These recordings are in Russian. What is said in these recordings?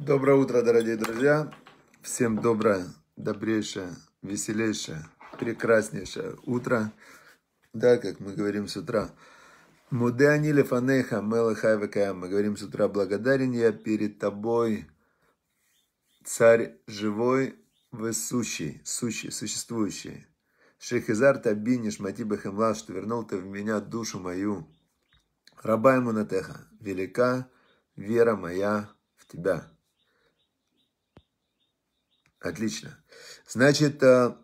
Доброе утро, дорогие друзья! Всем доброе, добрейшее, веселейшее, прекраснейшее утро. Да, как мы говорим с утра. Мудеани лефанеха мелахайвека. Мы говорим с утра благодарен я перед тобой, царь живой, высущий, сущий, существующий. Шехизар табиниш матиба хемла, что вернул ты в меня душу мою. Раба ему натеха, велика вера моя в тебя. Отлично. Значит, э,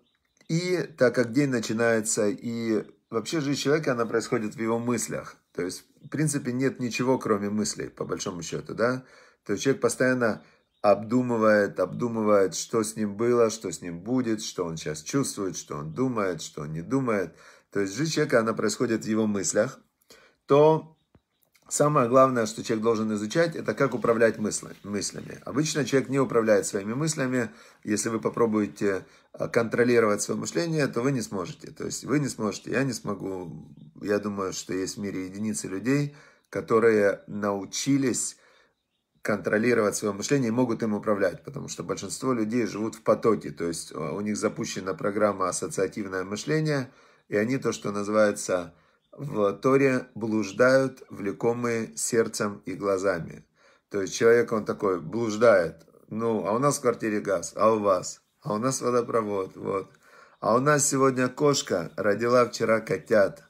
и так как день начинается, и вообще жизнь человека, она происходит в его мыслях. То есть, в принципе, нет ничего, кроме мыслей, по большому счету, да? То есть человек постоянно обдумывает, обдумывает, что с ним было, что с ним будет, что он сейчас чувствует, что он думает, что он не думает. То есть жизнь человека, она происходит в его мыслях. То Самое главное, что человек должен изучать, это как управлять мысли, мыслями. Обычно человек не управляет своими мыслями. Если вы попробуете а, контролировать свое мышление, то вы не сможете. То есть вы не сможете, я не смогу. Я думаю, что есть в мире единицы людей, которые научились контролировать свое мышление и могут им управлять, потому что большинство людей живут в потоке, то есть а, у них запущена программа ассоциативное мышление, и они то, что называется в Торе блуждают, влекомые сердцем и глазами. То есть человек, он такой, блуждает. Ну, а у нас в квартире газ, а у вас? А у нас водопровод, вот. А у нас сегодня кошка родила вчера котят.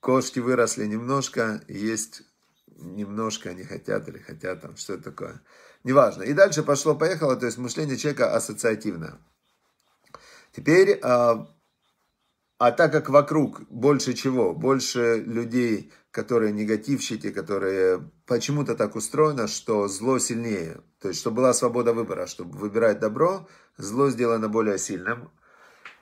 Кошки выросли немножко, есть немножко они хотят или хотят там, что это такое. Неважно. И дальше пошло-поехало, то есть мышление человека ассоциативное. Теперь а, а так как вокруг больше чего? Больше людей, которые негативщики, которые почему-то так устроено, что зло сильнее. То есть, чтобы была свобода выбора, чтобы выбирать добро, зло сделано более сильным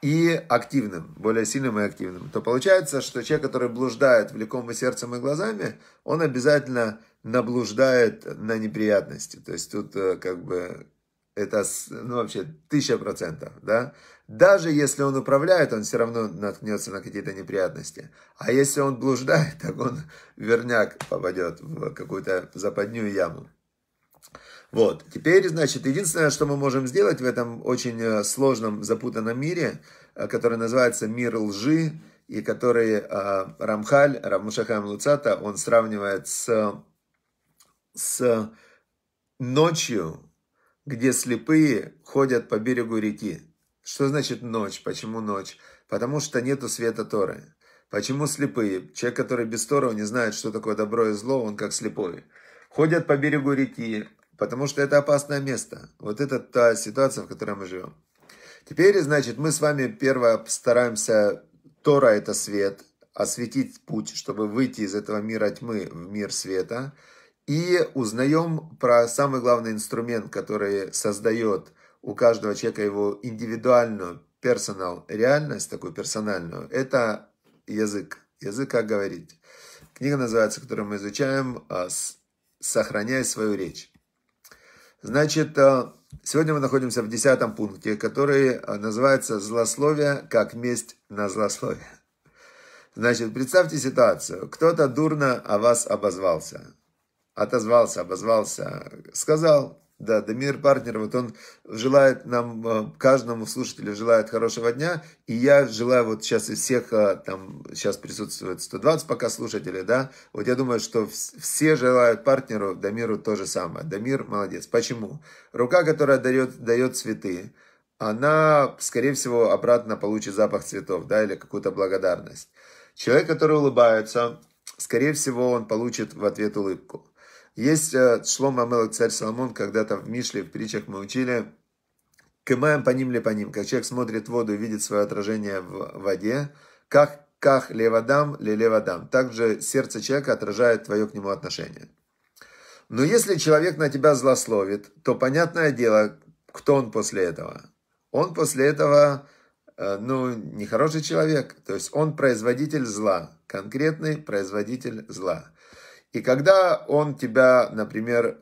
и активным, более сильным и активным. То получается, что человек, который блуждает влекомый сердцем и глазами, он обязательно наблуждает на неприятности. То есть, тут э, как бы это ну, вообще тысяча процентов, да. Даже если он управляет, он все равно наткнется на какие-то неприятности. А если он блуждает, так он верняк попадет в какую-то западнюю яму. Вот, теперь, значит, единственное, что мы можем сделать в этом очень э, сложном, запутанном мире, э, который называется мир лжи, и который э, Рамхаль, Рамушахам Луцата, он сравнивает с, с ночью, где слепые ходят по берегу реки. Что значит ночь? Почему ночь? Потому что нету света Торы. Почему слепые? Человек, который без Торы не знает, что такое добро и зло, он как слепой. Ходят по берегу реки, потому что это опасное место. Вот это та ситуация, в которой мы живем. Теперь, значит, мы с вами первое стараемся, Тора это свет, осветить путь, чтобы выйти из этого мира тьмы в мир света. И узнаем про самый главный инструмент, который создает у каждого человека его индивидуальную персонал реальность, такую персональную, это язык, язык как говорить. Книга называется, которую мы изучаем, а, «Сохраняй свою речь». Значит, а, сегодня мы находимся в десятом пункте, который а, называется «Злословие как месть на злословие». Значит, представьте ситуацию. Кто-то дурно о вас обозвался. Отозвался, обозвался, сказал. Да, Дамир Партнер, вот он желает нам, э, каждому слушателю желает хорошего дня, и я желаю вот сейчас из всех, э, там сейчас присутствует 120 пока слушателей, да, вот я думаю, что все желают партнеру Дамиру то же самое. Дамир молодец. Почему? Рука, которая дает, дает цветы, она, скорее всего, обратно получит запах цветов, да, или какую-то благодарность. Человек, который улыбается, скорее всего, он получит в ответ улыбку. Есть э, Шлома Амелок, царь Соломон, когда-то в Мишле, в притчах мы учили, Кымаем по ним ли по ним, как человек смотрит воду и видит свое отражение в воде, как, как леводам, ли левадам. Также сердце человека отражает твое к нему отношение. Но если человек на тебя злословит, то понятное дело, кто он после этого. Он после этого, э, ну, нехороший человек. То есть он производитель зла, конкретный производитель зла. И когда он тебя, например,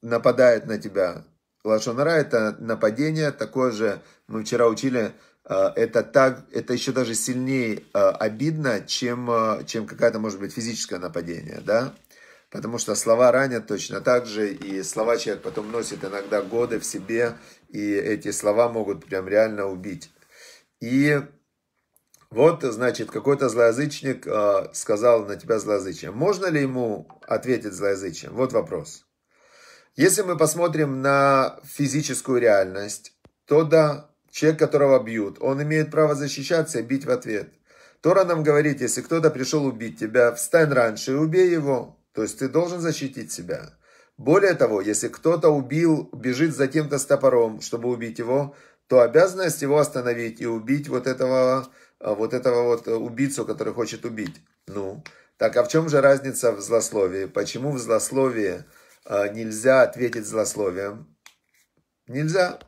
нападает на тебя, Лашонара – это нападение, такое же, мы вчера учили, а, это, так, это еще даже сильнее а, обидно, чем, а, чем какая-то, может быть, физическое нападение, да? Потому что слова ранят точно так же, и слова человек потом носит иногда годы в себе, и эти слова могут прям реально убить. И вот, значит, какой-то злоязычник э, сказал на тебя злоязычием. Можно ли ему ответить злоязычием? Вот вопрос. Если мы посмотрим на физическую реальность, то да, человек, которого бьют, он имеет право защищаться и бить в ответ. Тора нам говорит, если кто-то пришел убить тебя, встань раньше и убей его. То есть ты должен защитить себя. Более того, если кто-то убил, бежит за кем-то с топором, чтобы убить его, то обязанность его остановить и убить вот этого Э, вот этого вот э, убийцу, который хочет убить. Ну, так а в чем же разница в злословии? Почему в злословии э, нельзя ответить злословием? Нельзя.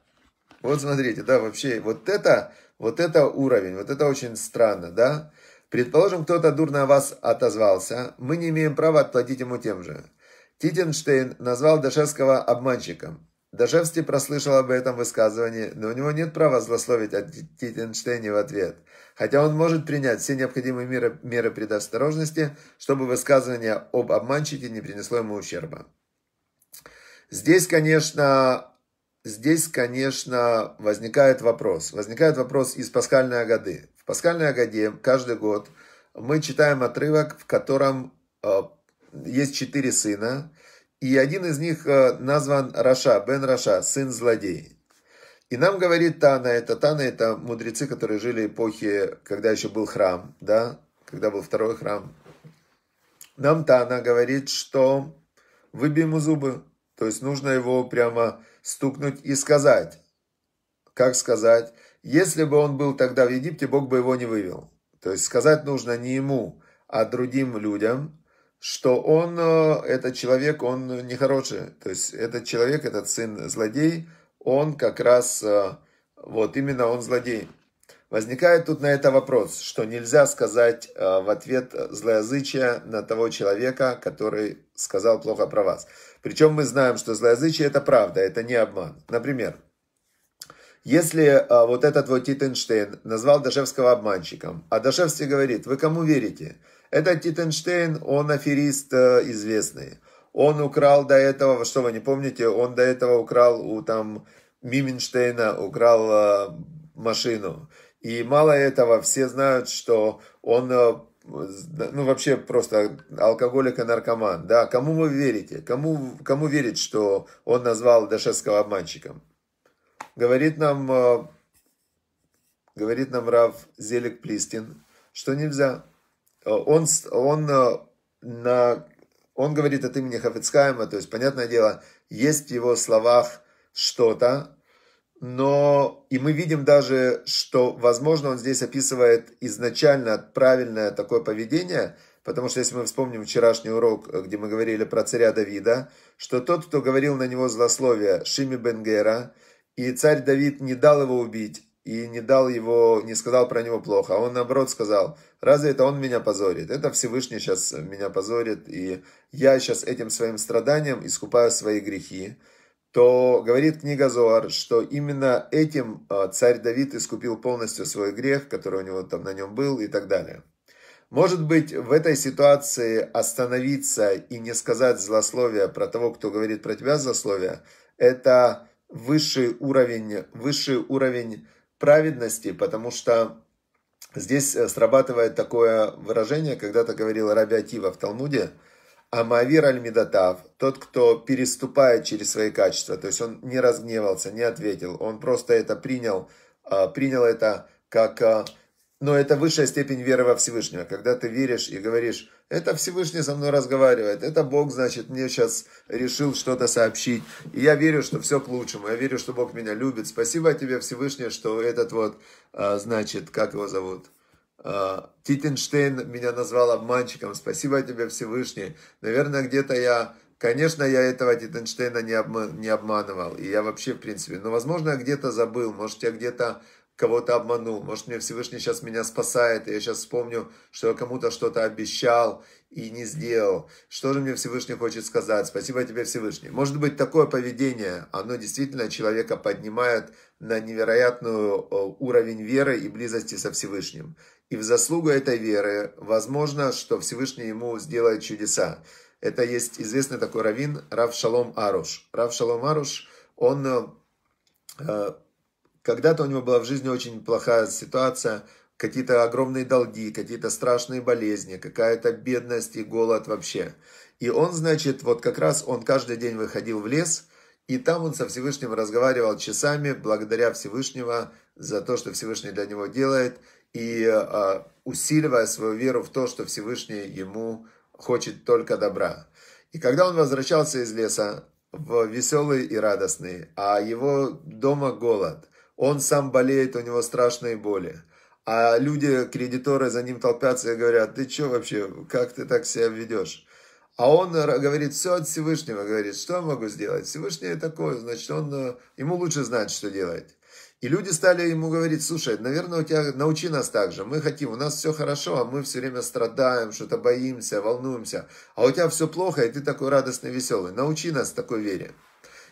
Вот смотрите, да, вообще, вот это, вот это уровень, вот это очень странно, да? Предположим, кто-то дурно о вас отозвался, мы не имеем права отплатить ему тем же. Титенштейн назвал Дашевского обманщиком. Дашевский прослышал об этом высказывании, но у него нет права злословить о Титенштейне в ответ – хотя он может принять все необходимые меры, меры предосторожности, чтобы высказывание об обманщике не принесло ему ущерба. Здесь, конечно, здесь, конечно, возникает вопрос. Возникает вопрос из пасхальной Агады. В пасхальной Агаде каждый год мы читаем отрывок, в котором э, есть четыре сына, и один из них э, назван Раша, Бен Раша, сын злодей. И нам говорит Тана, это Тана, это мудрецы, которые жили эпохи, когда еще был храм, да, когда был второй храм. Нам Тана говорит, что выбей ему зубы, то есть нужно его прямо стукнуть и сказать. Как сказать? Если бы он был тогда в Египте, Бог бы его не вывел. То есть сказать нужно не ему, а другим людям, что он, э, этот человек, он нехороший. То есть этот человек, этот сын злодей – он как раз, э, вот именно он злодей. Возникает тут на это вопрос, что нельзя сказать э, в ответ злоязычие на того человека, который сказал плохо про вас. Причем мы знаем, что злоязычие это правда, это не обман. Например, если э, вот этот вот Титенштейн назвал Дашевского обманщиком, а Дашевский говорит, вы кому верите? Этот Титенштейн, он аферист известный. Он украл до этого, что вы не помните, он до этого украл у там Мименштейна, украл э, машину. И мало этого, все знают, что он, э, ну вообще просто алкоголик и наркоман. Да, кому вы верите? Кому, кому верить, что он назвал Дашевского обманщиком? Говорит нам, э, говорит нам Рав Зелик Плистин, что нельзя. Э, он, он э, на он говорит от имени Хафицкайма, то есть, понятное дело, есть в его словах что-то, но и мы видим даже, что, возможно, он здесь описывает изначально правильное такое поведение, потому что если мы вспомним вчерашний урок, где мы говорили про царя Давида, что тот, кто говорил на него злословие Шими Бенгера, и царь Давид не дал его убить, и не дал его, не сказал про него плохо, а он наоборот сказал, разве это он меня позорит? Это Всевышний сейчас меня позорит, и я сейчас этим своим страданием искупаю свои грехи. То говорит книга Зоар, что именно этим а, царь Давид искупил полностью свой грех, который у него там на нем был и так далее. Может быть, в этой ситуации остановиться и не сказать злословия про того, кто говорит про тебя злословия, это высший уровень, высший уровень праведности, потому что здесь э, срабатывает такое выражение, когда-то говорил Раби Акива в Талмуде, Амавир Аль-Медатав, тот, кто переступает через свои качества, то есть он не разгневался, не ответил, он просто это принял, а, принял это как а, но это высшая степень веры во Всевышнего, когда ты веришь и говоришь, это Всевышний со мной разговаривает, это Бог, значит, мне сейчас решил что-то сообщить. И я верю, что все к лучшему, я верю, что Бог меня любит. Спасибо тебе, Всевышний, что этот вот, а, значит, как его зовут? А, Титенштейн меня назвал обманщиком. Спасибо тебе, Всевышний. Наверное, где-то я Конечно, я этого Титенштейна не, обман, не обманывал, и я вообще, в принципе, но, ну, возможно, я где-то забыл, может, я где-то кого-то обманул. Может, мне Всевышний сейчас меня спасает, и я сейчас вспомню, что я кому-то что-то обещал и не сделал. Что же мне Всевышний хочет сказать? Спасибо тебе, Всевышний. Может быть, такое поведение, оно действительно человека поднимает на невероятную э, уровень веры и близости со Всевышним. И в заслугу этой веры возможно, что Всевышний ему сделает чудеса. Это есть известный такой раввин Рав Шалом Аруш. Рав Шалом Аруш, он э, когда-то у него была в жизни очень плохая ситуация, какие-то огромные долги, какие-то страшные болезни, какая-то бедность и голод вообще. И он, значит, вот как раз он каждый день выходил в лес, и там он со Всевышним разговаривал часами, благодаря Всевышнего за то, что Всевышний для него делает, и э, усиливая свою веру в то, что Всевышний ему хочет только добра. И когда он возвращался из леса, в веселый и радостный, а его дома голод – он сам болеет, у него страшные боли. А люди, кредиторы за ним толпятся и говорят, ты что вообще, как ты так себя ведешь? А он говорит, все от Всевышнего, говорит, что я могу сделать? Всевышний такой, значит, он, э, ему лучше знать, что делать". И люди стали ему говорить, слушай, наверное, у тебя, научи нас так же, мы хотим, у нас все хорошо, а мы все время страдаем, что-то боимся, волнуемся, а у тебя все плохо, и ты такой радостный, веселый, научи нас такой вере.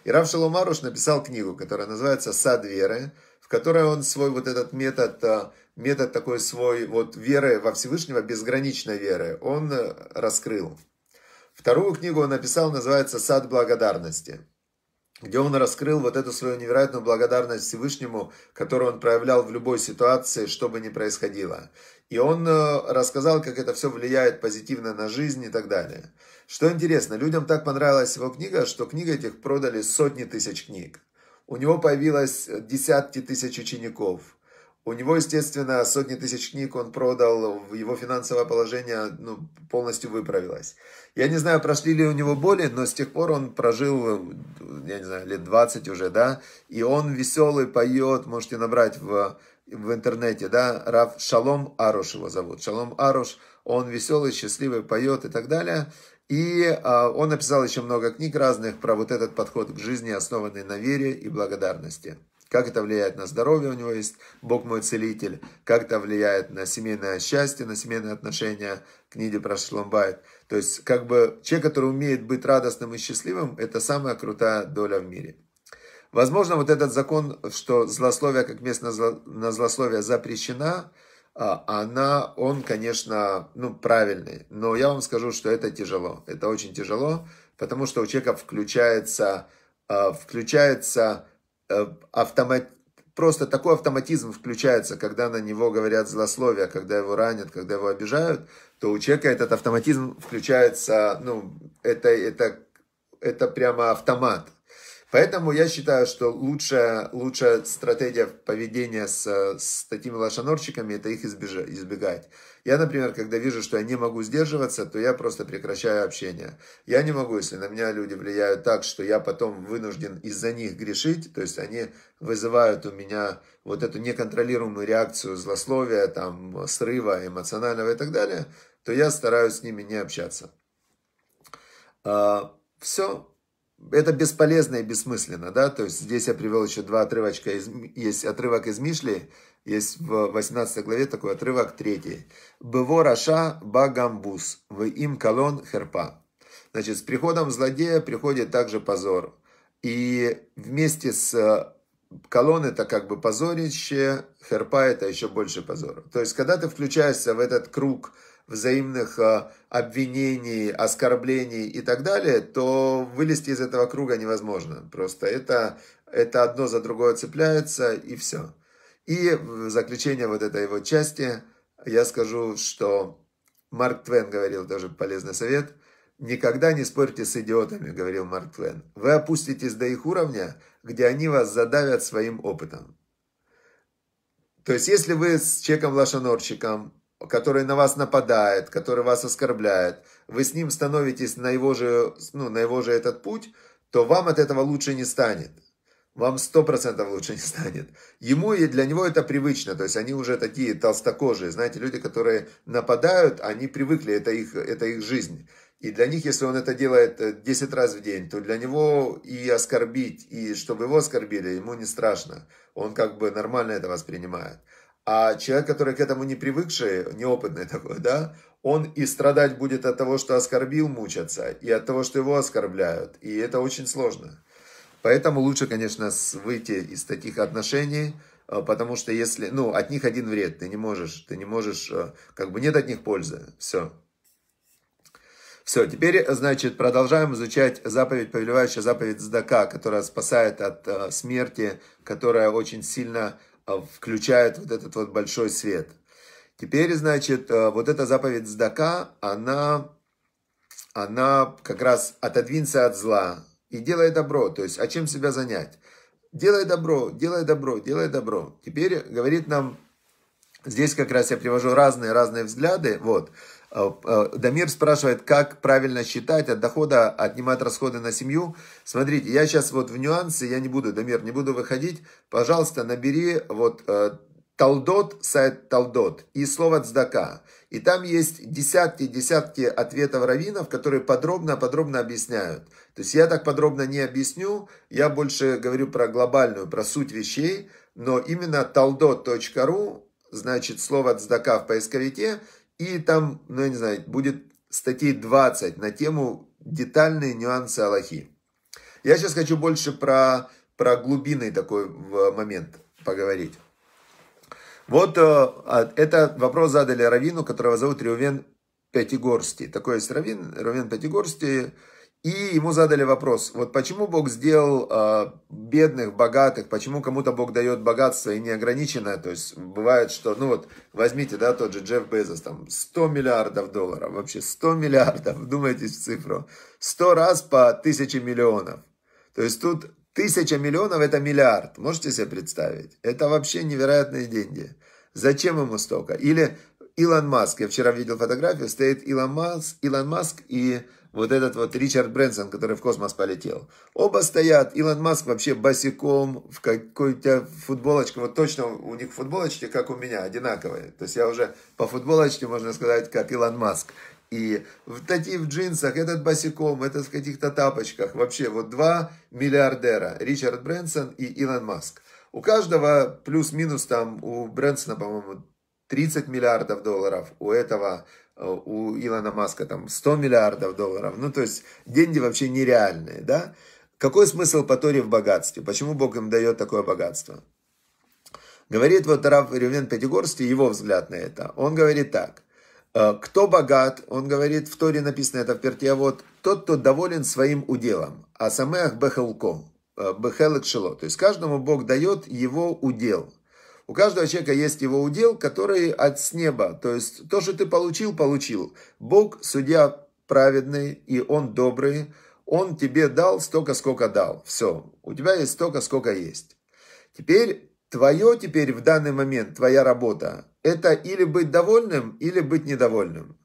И Рав Шалом написал книгу, которая называется «Сад веры», в которой он свой вот этот метод, э, метод такой свой вот веры во Всевышнего, безграничной веры, он э, раскрыл. Вторую книгу он написал, называется «Сад благодарности» где он раскрыл вот эту свою невероятную благодарность Всевышнему, которую он проявлял в любой ситуации, что бы ни происходило. И он э, рассказал, как это все влияет позитивно на жизнь и так далее. Что интересно, людям так понравилась его книга, что книг этих продали сотни тысяч книг. У него появилось десятки тысяч учеников – у него, естественно, сотни тысяч книг он продал, его финансовое положение ну, полностью выправилось. Я не знаю, прошли ли у него боли, но с тех пор он прожил, я не знаю, лет 20 уже, да, и он веселый, поет, можете набрать в, в интернете, да, Раф Шалом Аруш его зовут. Шалом Аруш, он веселый, счастливый, поет и так далее. И э, он написал еще много книг разных про вот этот подход к жизни, основанный на вере и благодарности как это влияет на здоровье, у него есть «Бог мой целитель», как это влияет на семейное счастье, на семейные отношения, книги про Шломбайт. То есть, как бы человек, который умеет быть радостным и счастливым, это самая крутая доля в мире. Возможно, вот этот закон, что злословие как место на, зло, на злословие запрещена, а, она, он, конечно, ну, правильный. Но я вам скажу, что это тяжело. Это очень тяжело, потому что у человека включается, а, включается Э, автомат... просто такой автоматизм включается, когда на него говорят злословия, когда его ранят, когда его обижают, то у человека этот автоматизм включается, ну, это, это, это прямо автомат. Поэтому я считаю, что лучшая, лучшая стратегия поведения с, с такими лошанорчиками – это их избежать, избегать. Я, например, когда вижу, что я не могу сдерживаться, то я просто прекращаю общение. Я не могу, если на меня люди влияют так, что я потом вынужден из-за них грешить, то есть они вызывают у меня вот эту неконтролируемую реакцию злословия, там, срыва эмоционального и так далее, то я стараюсь с ними не общаться. А, Все, это бесполезно и бессмысленно, да, то есть здесь я привел еще два отрывочка, из, есть отрывок из Мишли, есть в 18 главе такой отрывок третий. «Быво раша багамбус, в им колон херпа». Значит, с приходом злодея приходит также позор. И вместе с э, колонн это как бы позорище, херпа это еще больше позора. То есть, когда ты включаешься в этот круг взаимных э, обвинений, оскорблений и так далее, то вылезти из этого круга невозможно. Просто это, это одно за другое цепляется, и все. И в заключение вот этой его части я скажу, что Марк Твен говорил тоже полезный совет. «Никогда не спорьте с идиотами», — говорил Марк Твен. «Вы опуститесь до их уровня, где они вас задавят своим опытом». То есть, если вы с человеком-лошанорщиком который на вас нападает, который вас оскорбляет, вы с ним становитесь на его же, ну, на его же этот путь, то вам от этого лучше не станет. Вам сто процентов лучше не станет. Ему и для него это привычно. То есть они уже такие толстокожие. Знаете, люди, которые нападают, они привыкли, это их, это их жизнь. И для них, если он это делает 10 э, раз в день, то для него и оскорбить, и чтобы его оскорбили, ему не страшно. Он как бы нормально это воспринимает. А человек, который к этому не привыкший, неопытный такой, да, он и страдать будет от того, что оскорбил, мучаться, и от того, что его оскорбляют. И это очень сложно. Поэтому лучше, конечно, выйти из таких отношений, а, потому что если, ну, от них один вред, ты не можешь, ты не можешь, а, как бы нет от них пользы, все. Все, теперь, значит, продолжаем изучать заповедь, повелевающая заповедь Здака, которая спасает от а, смерти, которая очень сильно а, включают вот этот вот большой свет. Теперь, значит, а, вот эта заповедь Здака, она, она как раз отодвинься от зла и делай добро. То есть, а чем себя занять? Делай добро, делай добро, делай добро. Теперь говорит нам, здесь как раз я привожу разные-разные взгляды, вот, Э, э, Дамир спрашивает, как правильно считать от дохода отнимать расходы на семью. Смотрите, я сейчас вот в нюансы, я не буду, Дамир, не буду выходить. Пожалуйста, набери вот э, Талдот, сайт Талдот и слово «Цдака». И там есть десятки-десятки ответов раввинов, которые подробно-подробно объясняют. То есть я так подробно не объясню, я больше говорю про глобальную, про суть вещей, но именно taldot.ru, значит, слово «Цдака» в поисковике – и там, ну я не знаю, будет статей 20 на тему детальные нюансы Аллахи. Я сейчас хочу больше про, про глубинный такой момент поговорить. Вот э, а, это вопрос задали Равину, которого зовут Ревен Пятигорский. Такой есть Равин, Ревен Пятигорский, и ему задали вопрос, вот почему Бог сделал э, бедных, богатых, почему кому-то Бог дает богатство и неограниченное, то есть бывает, что, ну вот, возьмите, да, тот же Джефф Безос, там, 100 миллиардов долларов, вообще 100 миллиардов, вдумайтесь в цифру, 100 раз по 1000 миллионов, то есть тут 1000 миллионов это миллиард, можете себе представить, это вообще невероятные деньги, зачем ему столько, или Илон Маск. Я вчера видел фотографию, стоит Илон Маск, Илон Маск и вот этот вот Ричард Брэнсон, который в космос полетел. Оба стоят, Илон Маск вообще босиком, в какой-то футболочке, вот точно у них футболочки, как у меня, одинаковые. То есть я уже по футболочке, можно сказать, как Илон Маск. И в такие в джинсах, этот босиком, этот в каких-то тапочках. Вообще, вот два миллиардера, Ричард Брэнсон и Илон Маск. У каждого плюс-минус там, у Брэнсона, по-моему, 30 миллиардов долларов, у этого, э, у Илона Маска там 100 миллиардов долларов. Ну, то есть деньги вообще нереальные, да? Какой смысл по Торе в богатстве? Почему Бог им дает такое богатство? Говорит вот Рав Ревен Пятигорский, его взгляд на это. Он говорит так. «Э, кто богат, он говорит, в Торе написано это в перте, «А вот тот, кто доволен своим уделом, а самеах бехелком, э, бехелек шело. То есть каждому Бог дает его удел – у каждого человека есть его удел, который от с неба. То есть то, что ты получил, получил. Бог, судья праведный, и Он добрый. Он тебе дал столько, сколько дал. Все. У тебя есть столько, сколько есть. Теперь твое теперь в данный момент, твоя работа, это или быть довольным, или быть недовольным.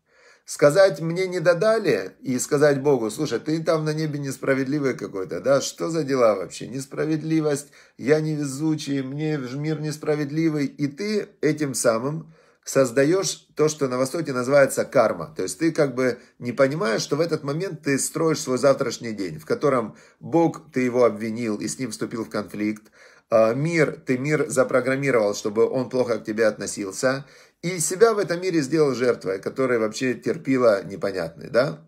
Сказать мне не додали и сказать Богу, слушай, ты там на небе несправедливый какой-то, да? Что за дела вообще? Несправедливость, я невезучий, мне мир несправедливый. И ты этим самым создаешь то, что на Востоке называется карма. То есть ты как бы не понимаешь, что в этот момент ты строишь свой завтрашний день, в котором Бог, ты его обвинил и с ним вступил в конфликт, а, мир, ты мир запрограммировал, чтобы он плохо к тебе относился, и себя в этом мире сделал жертвой, которая вообще терпила непонятный, да?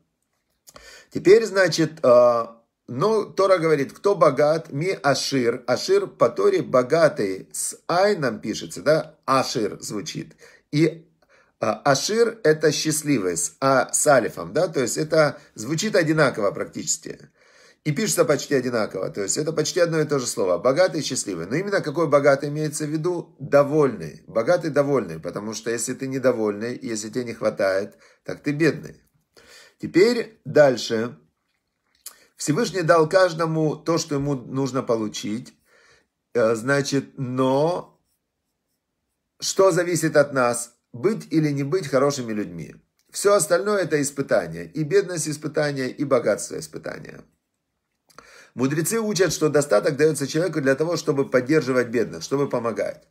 Теперь, значит, а, но ну, Тора говорит, кто богат, ми ашир. Ашир по Торе богатый, с айном пишется, да? Ашир звучит. И а, ашир это счастливый, с, а, с алифом, да? То есть это звучит одинаково практически и пишется почти одинаково. То есть это почти одно и то же слово. Богатый, и счастливый. Но именно какой богатый имеется в виду? Довольный. Богатый, довольный. Потому что если ты недовольный, если тебе не хватает, так ты бедный. Теперь дальше. Всевышний дал каждому то, что ему нужно получить. Э, значит, но что зависит от нас? Быть или не быть хорошими людьми. Все остальное это испытание. И бедность испытания, и богатство испытания. Мудрецы учат, что достаток дается человеку для того, чтобы поддерживать бедных, чтобы помогать.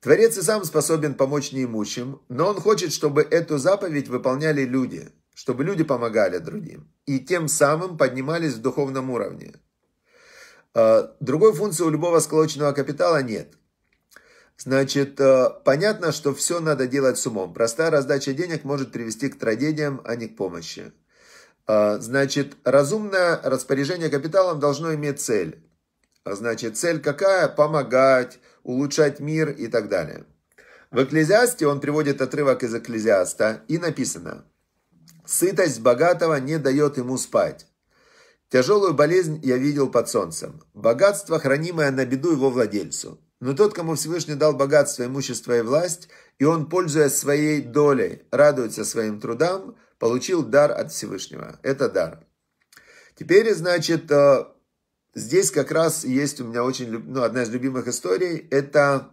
Творец и сам способен помочь неимущим, но он хочет, чтобы эту заповедь выполняли люди, чтобы люди помогали другим и тем самым поднимались в духовном уровне. А, другой функции у любого сколоченного капитала нет. Значит, а, понятно, что все надо делать с умом. Простая раздача денег может привести к трагедиям, а не к помощи. А, значит, разумное распоряжение капиталом должно иметь цель. А значит, цель какая? Помогать, улучшать мир и так далее. В Экклезиасте он приводит отрывок из Экклезиаста и написано «Сытость богатого не дает ему спать». Тяжелую болезнь я видел под солнцем. Богатство, хранимое на беду его владельцу. Но тот, кому Всевышний дал богатство, имущество и власть, и он, пользуясь своей долей, радуется своим трудам – получил дар от Всевышнего. Это дар. Теперь, значит, э, здесь как раз есть у меня очень, ну, одна из любимых историй, это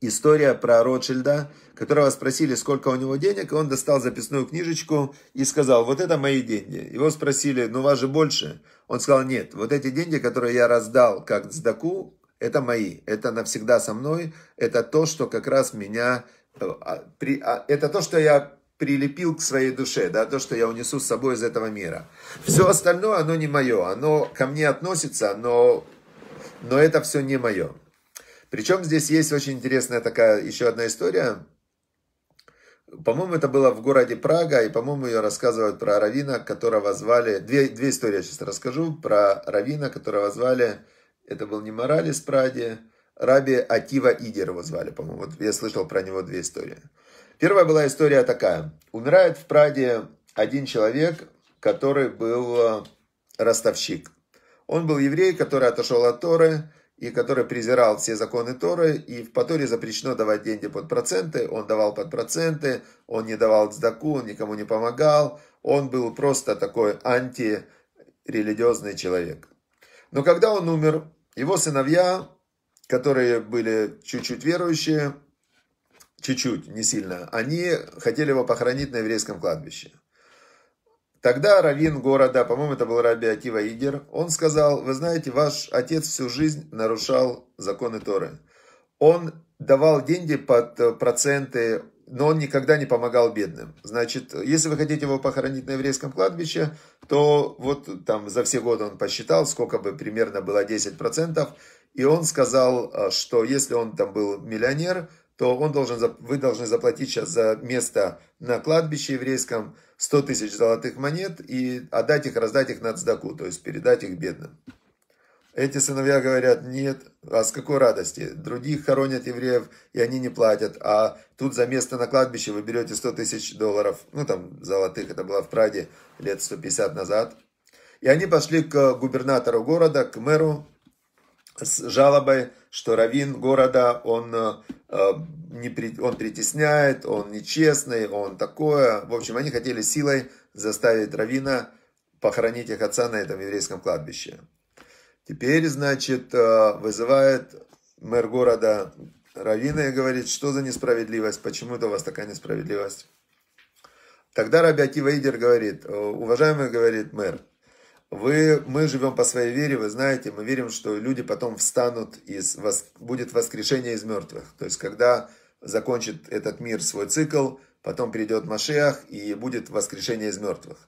история про Ротшильда, которого спросили, сколько у него денег, и он достал записную книжечку и сказал, вот это мои деньги. Его спросили, ну, у вас же больше. Он сказал, нет, вот эти деньги, которые я раздал как сдаку, это мои, это навсегда со мной, это то, что как раз меня, э, а, а, это то, что я прилепил к своей душе, да, то, что я унесу с собой из этого мира. Все остальное, оно не мое, оно ко мне относится, но, но это все не мое. Причем здесь есть очень интересная такая еще одна история. По-моему, это было в городе Прага, и, по-моему, ее рассказывают про Равина, которого звали... Две, две истории я сейчас расскажу. Про Равина, которого звали... Это был не Моралис Праде, Раби Атива Идер его звали, по-моему. Вот я слышал про него две истории. Первая была история такая. Умирает в Праде один человек, который был э, ростовщик. Он был еврей, который отошел от Торы и который презирал все законы Торы, и в Торе запрещено давать деньги под проценты, он давал под проценты, он не давал сдаку, он никому не помогал, он был просто такой антирелигиозный человек. Но когда он умер, его сыновья, которые были чуть-чуть верующие, чуть-чуть, не сильно, они хотели его похоронить на еврейском кладбище. Тогда раввин города, по-моему, это был Раби Акива Игер, он сказал, вы знаете, ваш отец всю жизнь нарушал законы Торы. Он давал деньги под э, проценты, но он никогда не помогал бедным. Значит, если вы хотите его похоронить на еврейском кладбище, то вот там за все годы он посчитал, сколько бы примерно было 10%, и он сказал, э, что если он там был миллионер, то он должен, вы должны заплатить сейчас за место на кладбище еврейском 100 тысяч золотых монет и отдать их, раздать их на цдаку, то есть передать их бедным. Эти сыновья говорят, нет, а с какой радости? Других хоронят евреев, и они не платят, а тут за место на кладбище вы берете 100 тысяч долларов, ну там золотых, это было в Праде лет 150 назад. И они пошли к губернатору города, к мэру, с жалобой, что Равин города, он, э, не, при, он притесняет, он нечестный, он такое. В общем, они хотели силой заставить Равина похоронить их отца на этом еврейском кладбище. Теперь, значит, э, вызывает мэр города Равина и говорит, что за несправедливость, почему это у вас такая несправедливость. Тогда Раби Акива Идер говорит, уважаемый, говорит мэр, вы, мы живем по своей вере, вы знаете, мы верим, что люди потом встанут, из, вос, будет воскрешение из мертвых. То есть, когда закончит этот мир свой цикл, потом придет Машиах и будет воскрешение из мертвых.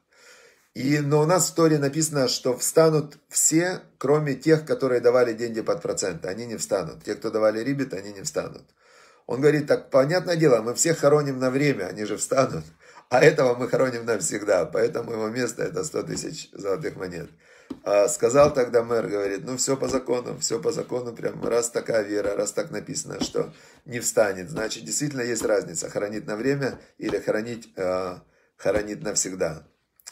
И, но у нас в истории написано, что встанут все, кроме тех, которые давали деньги под процент. Они не встанут. Те, кто давали рибет, они не встанут. Он говорит, так понятное дело, мы всех хороним на время, они же встанут. А этого мы хороним навсегда, поэтому его место это 100 тысяч золотых монет. А сказал тогда мэр, говорит, ну все по закону, все по закону, прям раз такая вера, раз так написано, что не встанет, значит действительно есть разница, хоронить на время или хоронить, э, хоронить навсегда.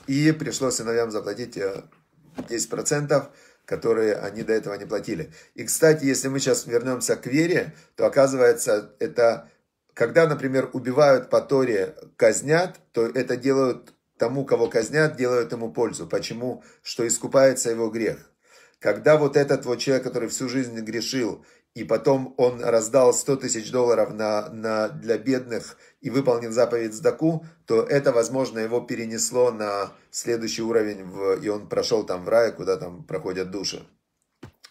И пришлось сыновьям заплатить 10%, э, которые они до этого не платили. И, кстати, если мы сейчас вернемся к вере, то оказывается, это когда, например, убивают по Торе, казнят, то это делают тому, кого казнят, делают ему пользу. Почему? Что искупается его грех. Когда вот этот вот человек, который всю жизнь грешил, и потом он раздал 100 тысяч долларов на, на, для бедных и выполнил заповедь Сдаку, то это, возможно, его перенесло на следующий уровень, в, и он прошел там в рай, куда там проходят души.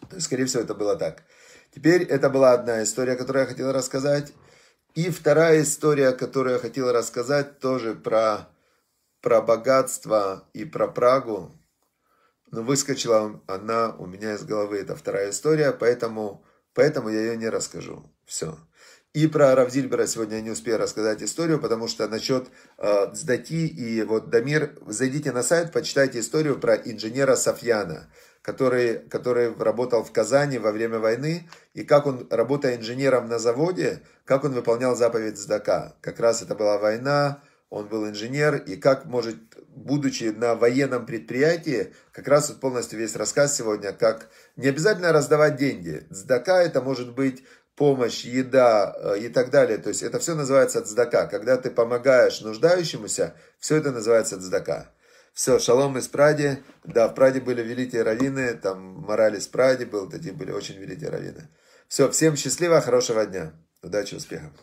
То есть, скорее всего, это было так. Теперь это была одна история, которую я хотел рассказать. И вторая история, которую я хотел рассказать, тоже про, про богатство и про Прагу. Но выскочила она у меня из головы, это вторая история, поэтому, поэтому я ее не расскажу. Все. И про Равзильбера сегодня я не успею рассказать историю, потому что насчет э, Сдати и вот Дамир, зайдите на сайт, почитайте историю про инженера Софьяна который, который работал в Казани во время войны, и как он, работая инженером на заводе, как он выполнял заповедь Здака. Как раз это была война, он был инженер, и как может, будучи на военном предприятии, как раз вот полностью весь рассказ сегодня, как не обязательно раздавать деньги. Здака это может быть помощь, еда э, и так далее. То есть это все называется цдака. Когда ты помогаешь нуждающемуся, все это называется цдака. Все, шалом из Пради. Да, в Праде были великие раввины, там морали из Пради был, такие были очень великие раввины. Все, всем счастливо, хорошего дня. Удачи, успехов.